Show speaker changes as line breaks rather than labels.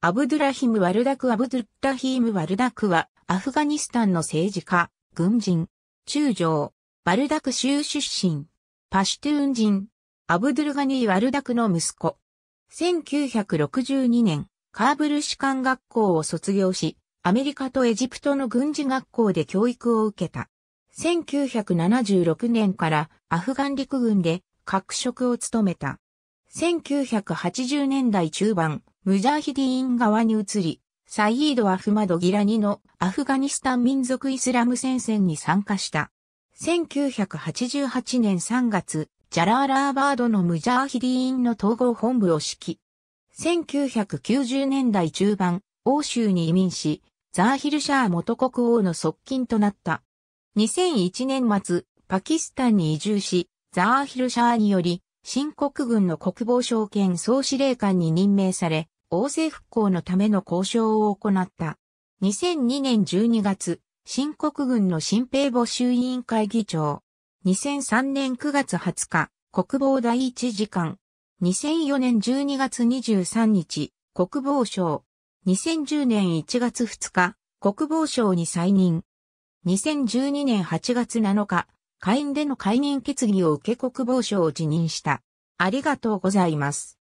アブドゥラヒム・ワルダク・アブドゥッラヒム・ワルダクは、アフガニスタンの政
治家、軍人、中将、バルダク州出身、パシュトゥーン人、アブドゥルガニー・ワルダクの息子。1962年、カーブル士官学校を卒業し、アメリカとエジプトの軍事学校で教育を受けた。1976年からアフガン陸軍で各職を務めた。1980年代中盤、ムジャーヒディーン側に移り、サイード・アフマド・ギラニのアフガニスタン民族イスラム戦線に参加した。1988年3月、ジャラーラーバードのムジャーヒディーンの統合本部を指揮。1990年代中盤、欧州に移民し、ザーヒルシャー元国王の側近となった。2001年末、パキスタンに移住し、ザーヒルシャーにより、新国軍の国防省兼総司令官に任命され、王政復興のための交渉を行った。2002年12月、新国軍の新兵募集委員会議長。2003年9月20日、国防第一次官。2004年12月23日、国防省。2010年1月2日、国防省に再任。2012年8月7日、会員での解任決議を受け国防省を
辞任した。ありがとうございます。